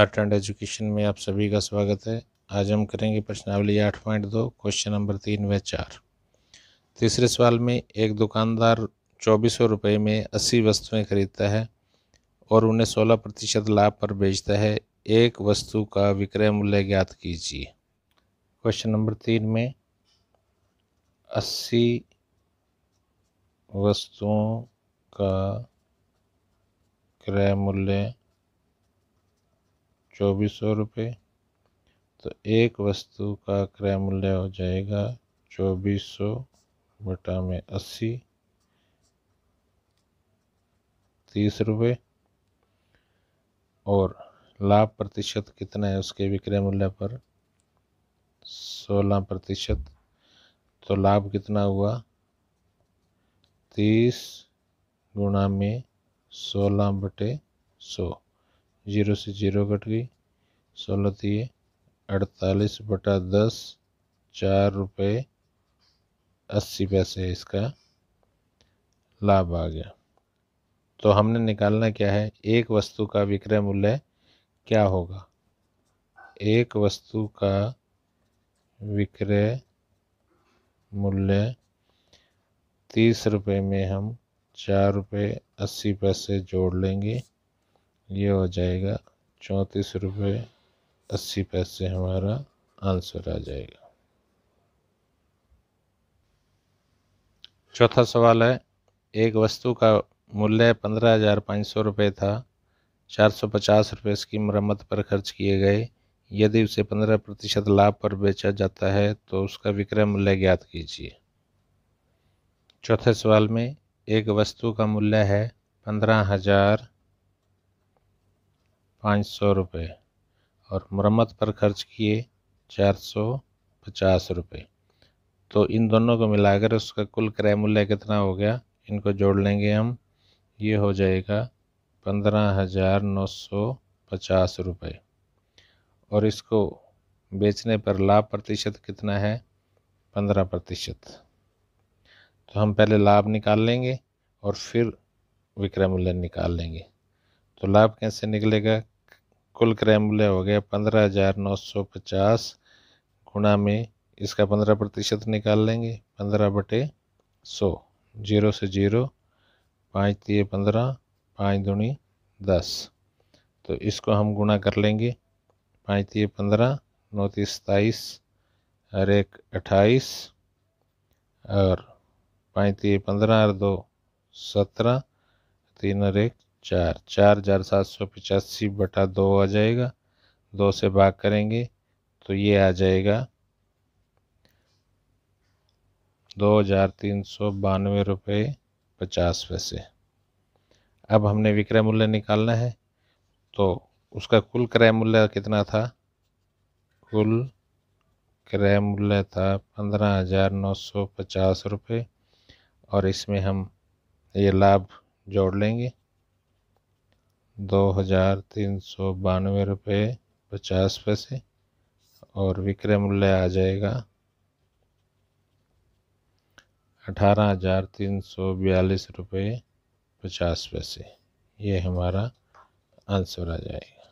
art and education में आप सभी का स्वागत है आज हम करेंगे प्रश्नावली आठ पॉइंट दो क्वेश्चन नंबर तीन व चार तीसरे सवाल में एक दुकानदार चौबीस सौ रुपये में अस्सी वस्तुएं खरीदता है और उन्हें सोलह प्रतिशत लाभ पर बेचता है एक वस्तु का विक्रय मूल्य ज्ञात कीजिए क्वेश्चन नंबर तीन में अस्सी वस्तुओं का क्रय मूल्य चौबीस सौ रुपये तो एक वस्तु का क्रय मूल्य हो जाएगा चौबीस सौ बटा में अस्सी तीस रुपये और लाभ प्रतिशत कितना है उसके विक्रय मूल्य पर सोलह प्रतिशत तो लाभ कितना हुआ तीस गुणा में सोलह बटे सौ जीरो से जीरो कट गई सोलह दिए अड़तालीस बटा दस चार रुपये अस्सी पैसे इसका लाभ आ गया तो हमने निकालना क्या है एक वस्तु का विक्रय मूल्य क्या होगा एक वस्तु का विक्रय मूल्य तीस रुपये में हम चार रुपये अस्सी पैसे जोड़ लेंगे ये हो जाएगा चौंतीस रुपये अस्सी पैसे हमारा आंसर आ जाएगा चौथा सवाल है एक वस्तु का मूल्य पंद्रह हज़ार पाँच सौ रुपये था चार सौ पचास रुपये इसकी मरम्मत पर खर्च किए गए यदि उसे पंद्रह प्रतिशत लाभ पर बेचा जाता है तो उसका विक्रय मूल्य ज्ञात कीजिए चौथे सवाल में एक वस्तु का मूल्य है पंद्रह हज़ार पाँच सौ रुपये और मरम्मत पर खर्च किए चार सौ पचास रुपये तो इन दोनों को मिलाकर उसका कुल क्रय मूल्य कितना हो गया इनको जोड़ लेंगे हम ये हो जाएगा पंद्रह हज़ार नौ सौ पचास रुपये और इसको बेचने पर लाभ प्रतिशत कितना है पंद्रह प्रतिशत तो हम पहले लाभ निकाल लेंगे और फिर विक्रय मूल्य निकाल लेंगे तो लाभ कैसे निकलेगा कुल क्रय मूल्य हो गया पंद्रह हज़ार नौ सौ पचास गुणा में इसका पंद्रह प्रतिशत निकाल लेंगे पंद्रह बटे सौ जीरो से जीरो पाँच तीय पंद्रह पाँच दूनी दस तो इसको हम गुणा कर लेंगे पाँच तीय पंद्रह नौ तीस सताईस और एक अट्ठाईस और पाँच तीय पंद्रह और दो सत्रह तीन और एक चार चार हज़ार सात सौ पचासी बटा दो आ जाएगा दो से भाग करेंगे तो ये आ जाएगा दो हज़ार तीन सौ बानवे रुपये पचास पैसे अब हमने विक्रय मूल्य निकालना है तो उसका कुल क्रय मूल्य कितना था कुल क्रय मूल्य था पंद्रह हज़ार नौ सौ पचास रुपये और इसमें हम ये लाभ जोड़ लेंगे दो हज़ार तीन सौ बानवे रुपये पचास पैसे और विक्रय मूल्य आ जाएगा अठारह हज़ार तीन सौ बयालीस रुपये पचास पैसे ये हमारा आंसर आ जाएगा